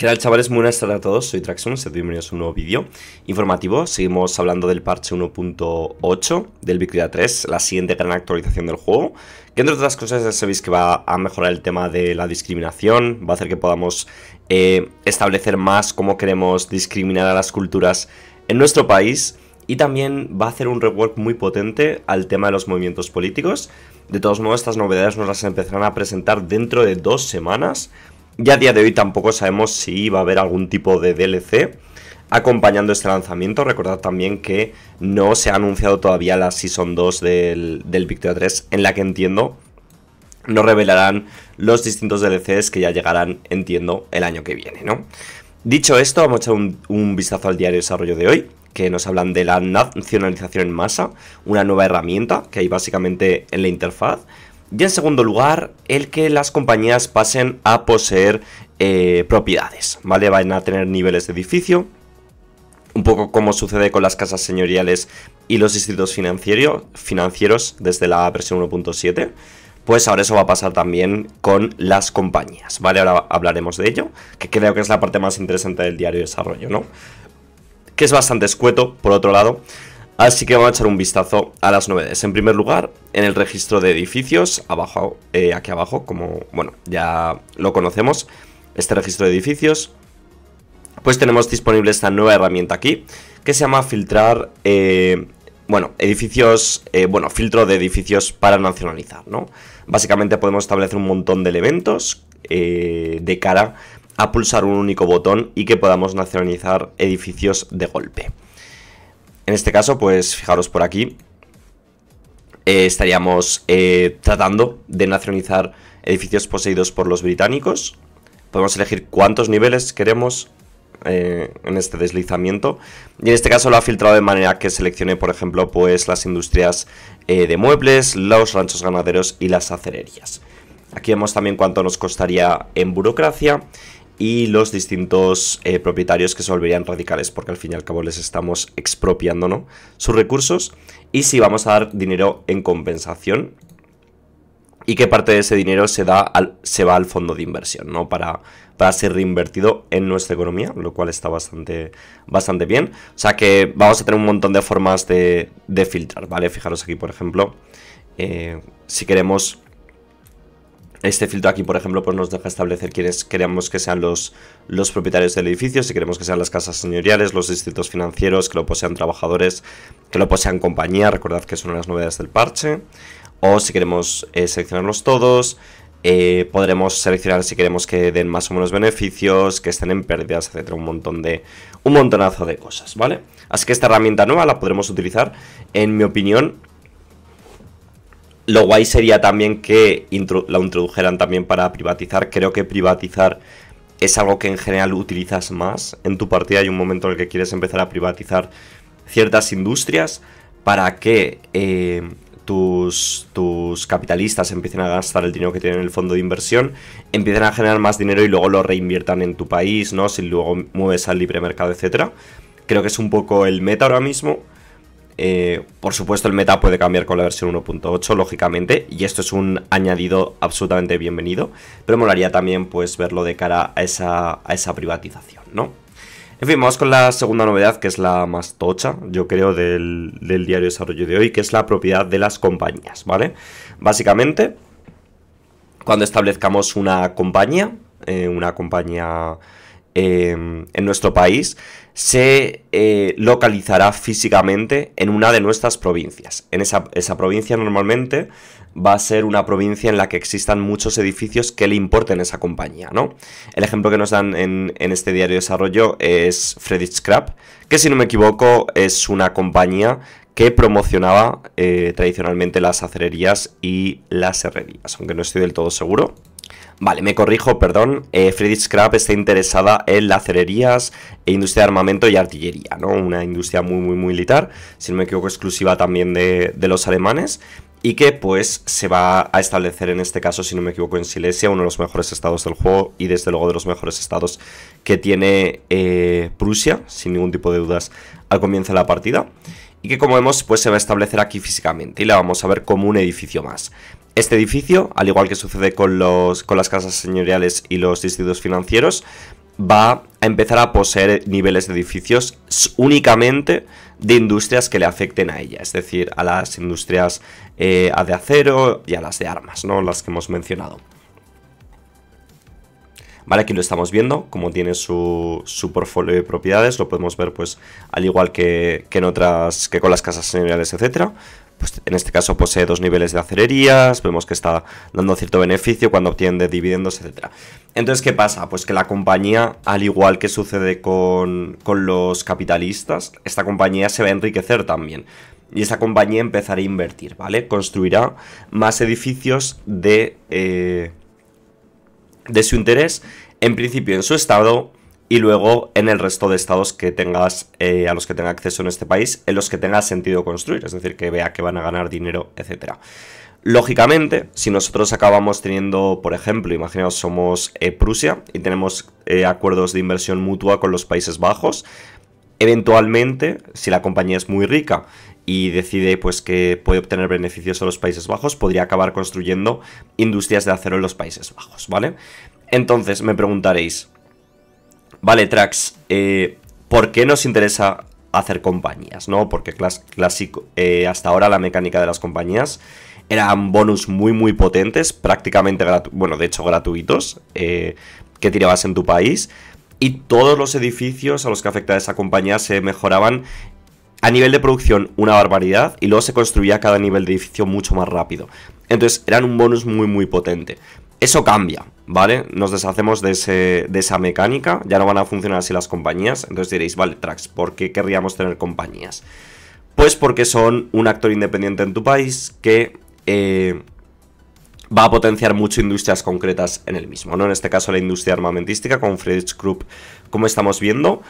¿Qué tal chavales? Muy buenas tardes a todos, soy Traxxon, este doy bienvenidos a un nuevo vídeo informativo. Seguimos hablando del parche 1.8 del Victoria 3, la siguiente gran actualización del juego, que entre otras cosas ya sabéis que va a mejorar el tema de la discriminación, va a hacer que podamos eh, establecer más cómo queremos discriminar a las culturas en nuestro país y también va a hacer un rework muy potente al tema de los movimientos políticos. De todos modos, estas novedades nos las empezarán a presentar dentro de dos semanas, ya a día de hoy tampoco sabemos si va a haber algún tipo de DLC acompañando este lanzamiento. Recordad también que no se ha anunciado todavía la Season 2 del, del Victoria 3, en la que entiendo nos revelarán los distintos DLCs que ya llegarán, entiendo, el año que viene, ¿no? Dicho esto, vamos a echar un vistazo al diario de desarrollo de hoy, que nos hablan de la nacionalización en masa, una nueva herramienta que hay básicamente en la interfaz, y en segundo lugar, el que las compañías pasen a poseer eh, propiedades, ¿vale? Vayan a tener niveles de edificio, un poco como sucede con las casas señoriales y los distritos financieros desde la versión 1.7, pues ahora eso va a pasar también con las compañías, ¿vale? Ahora hablaremos de ello, que creo que es la parte más interesante del diario de desarrollo, ¿no? Que es bastante escueto, por otro lado, Así que vamos a echar un vistazo a las novedades. En primer lugar, en el registro de edificios, abajo, eh, aquí abajo, como bueno, ya lo conocemos, este registro de edificios, pues tenemos disponible esta nueva herramienta aquí, que se llama filtrar, eh, bueno, edificios, eh, bueno, filtro de edificios para nacionalizar, ¿no? Básicamente podemos establecer un montón de elementos de cara a pulsar un único botón y que podamos nacionalizar edificios de golpe. En este caso, pues fijaros por aquí, eh, estaríamos eh, tratando de nacionalizar edificios poseídos por los británicos. Podemos elegir cuántos niveles queremos eh, en este deslizamiento. Y en este caso lo ha filtrado de manera que seleccione, por ejemplo, pues las industrias de muebles, los ranchos ganaderos y las acererías. Aquí vemos también cuánto nos costaría en burocracia y los distintos eh, propietarios que se volverían radicales, porque al fin y al cabo les estamos expropiando ¿no? sus recursos y si vamos a dar dinero en compensación y qué parte de ese dinero se, da al, se va al fondo de inversión, ¿no? Para, para ser reinvertido en nuestra economía, lo cual está bastante, bastante bien. O sea que vamos a tener un montón de formas de, de filtrar, ¿vale? Fijaros aquí, por ejemplo, eh, si queremos este filtro aquí, por ejemplo, pues nos deja establecer quiénes queremos que sean los, los propietarios del edificio, si queremos que sean las casas señoriales, los distritos financieros, que lo posean trabajadores, que lo posean compañía, recordad que son las novedades del parche, o si queremos eh, seleccionarlos todos, eh, podremos seleccionar si queremos que den más o menos beneficios, que estén en pérdidas, etc. un montón de un montonazo de cosas, ¿vale? Así que esta herramienta nueva la podremos utilizar, en mi opinión, lo guay sería también que la introdujeran también para privatizar. Creo que privatizar es algo que en general utilizas más en tu partida. Hay un momento en el que quieres empezar a privatizar ciertas industrias para que eh, tus, tus, capitalistas empiecen a gastar el dinero que tienen en el fondo de inversión, empiecen a generar más dinero y luego lo reinviertan en tu país, ¿no? Si luego mueves al libre mercado, etc. Creo que es un poco el meta ahora mismo. Eh, por supuesto, el meta puede cambiar con la versión 1.8, lógicamente, y esto es un añadido absolutamente bienvenido, pero molaría también pues verlo de cara a esa, privatización, ¿no? En fin, vamos con la segunda novedad, que es la más tocha, yo creo, del, del diario desarrollo de hoy, que es la propiedad de las compañías, ¿vale? Básicamente, cuando establezcamos una compañía, eh, una compañía Em, en nuestro país se eh, localizará físicamente en una de nuestras provincias. En esa, provincia normalmente va a ser una provincia en la que existan muchos edificios que le importen esa compañía, ¿no? El ejemplo que nos dan en, este diario de desarrollo es Freddy Scrap, que si no me equivoco es una compañía que promocionaba eh, tradicionalmente las acererías y las herrerías, aunque no estoy del todo seguro. Vale, me corrijo, perdón. Eh, Friedrich Scrap está interesada en lacererías, e industria de armamento y artillería, ¿no? Una industria muy, muy, muy militar, si no me equivoco, exclusiva también de, los alemanes y que pues se va a establecer en este caso, si no me equivoco, en Silesia, uno de los mejores estados del juego y desde luego de los mejores estados que tiene eh, Prusia, sin ningún tipo de dudas, al comienzo de la partida y que como vemos pues se va a establecer aquí físicamente y la vamos a ver como un edificio más. Este edificio, al igual que sucede con, con las casas señoriales y los distritos financieros, va a empezar a poseer niveles de edificios únicamente de industrias que le afecten a ella, es decir, a las industrias eh, de acero y a las de armas, ¿no? Las que hemos mencionado aquí lo estamos viendo, como tiene su, su portfolio de propiedades, lo podemos ver pues al igual que, en otras, que con las casas señoriales, etcétera. Pues en este caso posee dos niveles de acelerías, vemos que está dando cierto beneficio cuando obtiene dividendos, etc. Entonces, ¿qué pasa? Pues que la compañía, al igual que sucede con, los capitalistas, esta compañía se va a enriquecer también. Y esta compañía empezará a invertir, ¿vale? Construirá más edificios de... Eh, de su interés, en principio en su estado y luego en el resto de estados que tengas, eh, a los que tenga acceso en este país, en los que tenga sentido construir, es decir, que vea que van a ganar dinero, etc. Lógicamente, si nosotros acabamos teniendo, por ejemplo, imaginaos somos eh, Prusia y tenemos eh, acuerdos de inversión mutua con los Países Bajos, eventualmente, si la compañía es muy rica y decide pues que puede obtener beneficios a los Países Bajos, podría acabar construyendo industrias de acero en los Países Bajos, ¿vale? Entonces me preguntaréis, vale, Trax, eh, ¿por qué nos interesa hacer compañías, no? Porque clásico, eh, hasta ahora la mecánica de las compañías eran bonus muy muy potentes, prácticamente bueno, de hecho gratuitos, eh, que tirabas en tu país. Y todos los edificios a los que afectaba esa compañía se mejoraban a nivel de producción una barbaridad y luego se construía cada nivel de edificio mucho más rápido. Entonces eran un bonus muy muy potente. Eso cambia, ¿vale? Nos deshacemos de, esa mecánica, ya no van a funcionar así las compañías, entonces diréis, vale, Trax, ¿por qué querríamos tener compañías? Pues porque son un actor independiente en tu país que eh, va a potenciar mucho industrias concretas en el mismo, ¿no? En este caso la industria armamentística con Friedrich Group, como estamos viendo.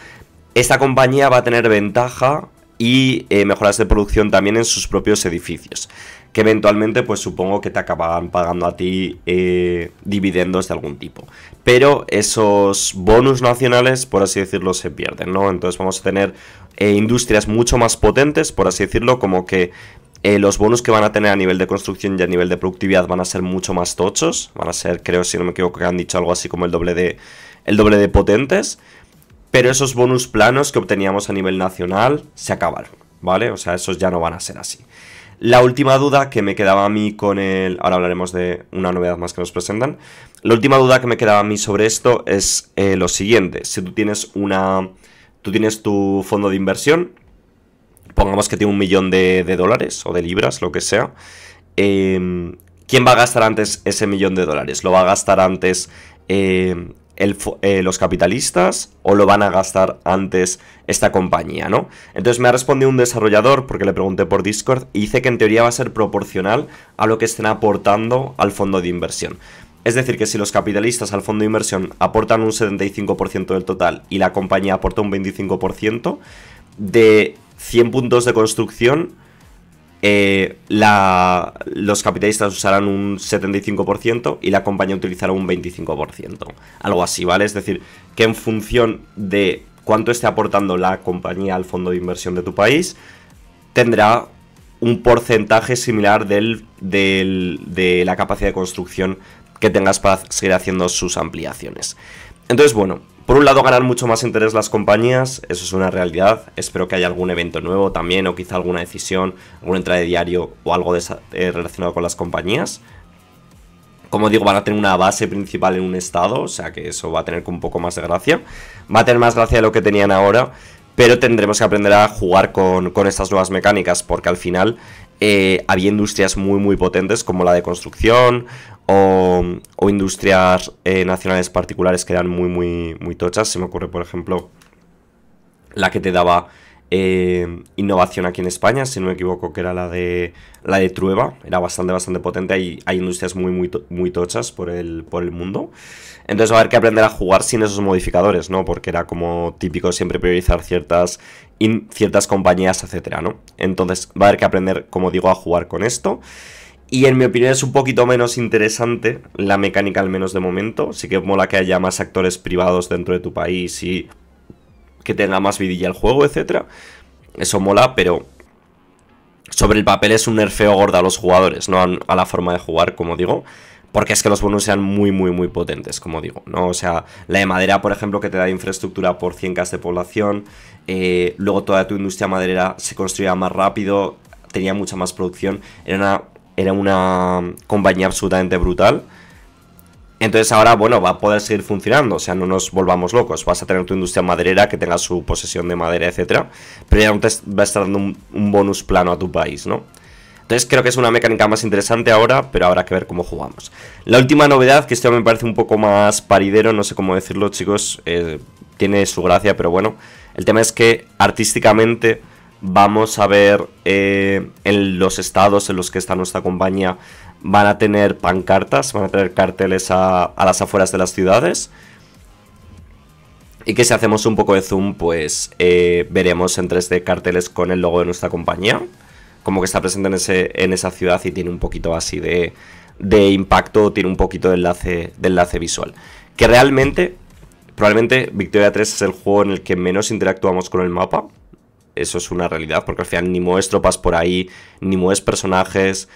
Esta compañía va a tener ventaja y eh, mejoras de producción también en sus propios edificios, que eventualmente pues supongo que te acabarán pagando a ti eh, dividendos de algún tipo. Pero esos bonus nacionales, por así decirlo, se pierden, ¿no? Entonces vamos a tener eh, industrias mucho más potentes, por así decirlo, como que los bonus que van a tener a nivel de construcción y a nivel de productividad van a ser mucho más tochos. Van a ser, creo, si no me equivoco, que han dicho algo así como el doble de. el doble de potentes. Pero esos bonus planos que obteníamos a nivel nacional se acabaron, ¿vale? O sea, esos ya no van a ser así. La última duda que me quedaba a mí con el... Ahora hablaremos de una novedad más que nos presentan. La última duda que me quedaba a mí sobre esto es eh, lo siguiente. Si tú tienes una... Tú tienes tu fondo de inversión, pongamos que tiene un millón de, dólares o de libras, lo que sea. Em, ¿Quién va a gastar antes ese millón de dólares? ¿Lo va a gastar antes eh, eh, los capitalistas o lo van a gastar antes esta compañía, ¿no? Entonces me ha respondido un desarrollador porque le pregunté por Discord y dice que en teoría va a ser proporcional a lo que estén aportando al fondo de inversión. Es decir, que si los capitalistas al fondo de inversión aportan un 75% del total y la compañía aporta un 25%, de 100 puntos de construcción, eh, los capitalistas usarán un 75% y la compañía utilizará un 25%. Algo así, ¿vale? Es decir, que en función de cuánto esté aportando la compañía al fondo de inversión de tu país, tendrá un porcentaje similar del, de la capacidad de construcción que tengas para seguir haciendo sus ampliaciones. Entonces, bueno, por un lado, ganar mucho más interés las compañías, eso es una realidad. Espero que haya algún evento nuevo también, o quizá alguna decisión, alguna entrada de diario o algo eh, relacionado con las compañías. Como digo, van a tener una base principal en un estado, o sea que eso va a tener un poco más de gracia. Va a tener más gracia de lo que tenían ahora, pero tendremos que aprender a jugar con, estas nuevas mecánicas, porque al final eh, había industrias muy muy potentes como la de construcción o, industrias eh, nacionales particulares que eran muy muy muy tochas. Se me ocurre, por ejemplo, la que te daba eh, innovación aquí en España, si no me equivoco, que era la de la de Trueba, era bastante, bastante potente, hay, hay industrias muy, muy, muy tochas por el, por el mundo. Entonces va a haber que aprender a jugar sin esos modificadores, ¿no? Porque era como típico siempre priorizar ciertas, ciertas compañías, etcétera, ¿no? Entonces va a haber que aprender, como digo, a jugar con esto. Y en mi opinión es un poquito menos interesante la mecánica, al menos de momento. Sí que mola que haya más actores privados dentro de tu país y que tenga más vidilla el juego, etcétera. Eso mola, pero sobre el papel es un nerfeo gordo a los jugadores, no a la forma de jugar, como digo. Porque es que los bonos sean muy, muy, muy potentes, como digo, ¿no? O sea, la de madera, por ejemplo, que te da infraestructura por 100k de población, eh, luego toda tu industria maderera se construía más rápido, tenía mucha más producción, era era una compañía absolutamente brutal. Entonces ahora, bueno, va a poder seguir funcionando, o sea, no nos volvamos locos. Vas a tener tu industria maderera que tenga su posesión de madera, etcétera, pero ya no te va a estar dando un, bonus plano a tu país, ¿no? Entonces creo que es una mecánica más interesante ahora, pero habrá que ver cómo jugamos. La última novedad, que esto me parece un poco más paridero, no sé cómo decirlo chicos, eh, tiene su gracia, pero bueno. El tema es que artísticamente vamos a ver eh, en los estados en los que está nuestra compañía, van a tener pancartas, van a tener carteles a, las afueras de las ciudades. Y que si hacemos un poco de zoom, pues eh, veremos en 3D carteles con el logo de nuestra compañía. Como que está presente en, ese, en esa ciudad y tiene un poquito así de, impacto, tiene un poquito de enlace, de enlace visual. Que realmente, probablemente Victoria 3 es el juego en el que menos interactuamos con el mapa. Eso es una realidad, porque al final ni mueves tropas por ahí, ni mueves personajes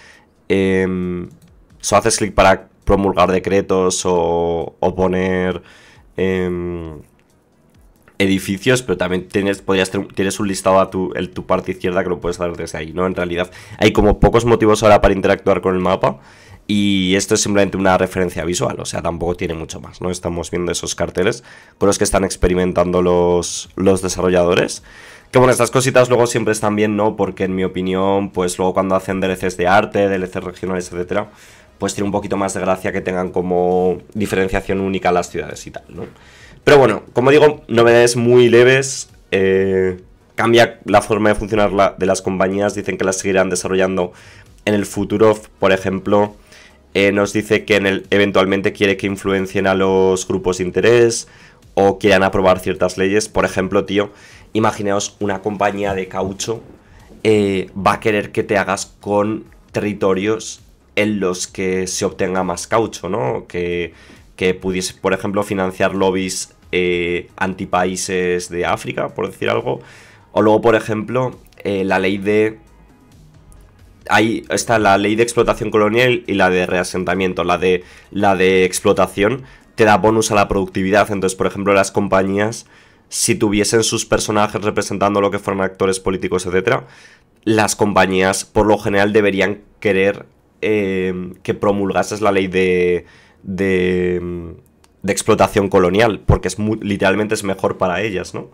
eh, em, haces clic para promulgar decretos o, poner em, edificios, pero también tienes, tienes un listado a tu, tu parte izquierda que lo puedes dar desde ahí, ¿no? En realidad hay como pocos motivos ahora para interactuar con el mapa y esto es simplemente una referencia visual, o sea, tampoco tiene mucho más, ¿no? Estamos viendo esos carteles con los que están experimentando los, los desarrolladores. Que bueno, estas cositas luego siempre están bien, ¿no? Porque en mi opinión, pues luego cuando hacen DLCs de arte, DLCs regionales, etcétera, pues tiene un poquito más de gracia que tengan como diferenciación única las ciudades y tal, ¿no? Pero bueno, como digo, novedades muy leves. Eh, cambia la forma de funcionar de las compañías. Dicen que las seguirán desarrollando en el futuro. Por ejemplo, eh, nos dice que en el, eventualmente quiere que influencien a los grupos de interés o quieran aprobar ciertas leyes. Por ejemplo, tío, imaginaos una compañía de caucho eh, va a querer que te hagas con territorios en los que se obtenga más caucho, ¿no? Que, pudiese, por ejemplo, financiar lobbies eh, antipaíses de África, por decir algo. O luego, por ejemplo, eh, la ley de... Ahí está la ley de explotación colonial y la de reasentamiento. La de, la de explotación te da bonus a la productividad. Entonces, por ejemplo, las compañías, si tuviesen sus personajes representando lo que forman actores políticos, etc., las compañías por lo general deberían querer eh, que promulgases la ley de, de, explotación colonial, porque es literalmente es mejor para ellas, ¿no?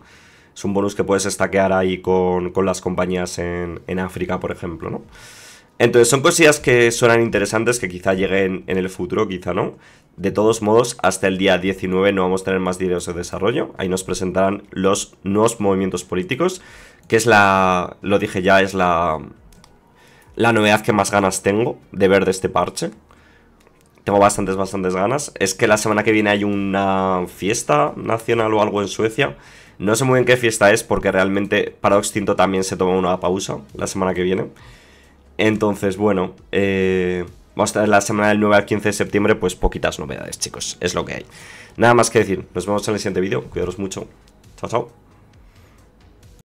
Es un bonus que puedes estaquear ahí con, las compañías en, en, África, por ejemplo, ¿no? Entonces son cosillas que suenan interesantes, que quizá lleguen en el futuro, quizá no. De todos modos, hasta el día 19 no vamos a tener más videos de desarrollo. Ahí nos presentarán los nuevos movimientos políticos, que es la, lo dije ya, es la, la novedad que más ganas tengo de ver de este parche. Tengo bastantes, bastantes ganas. Es que la semana que viene hay una fiesta nacional o algo en Suecia. No sé muy bien qué fiesta es porque realmente Paradox Tinto también se toma una pausa la semana que viene. Entonces, bueno, eh... Vamos a tener la semana del 9 al 15 de septiembre, pues poquitas novedades, chicos. Es lo que hay. Nada más que decir. Nos vemos en el siguiente vídeo. Cuidaros mucho. Chao, chao.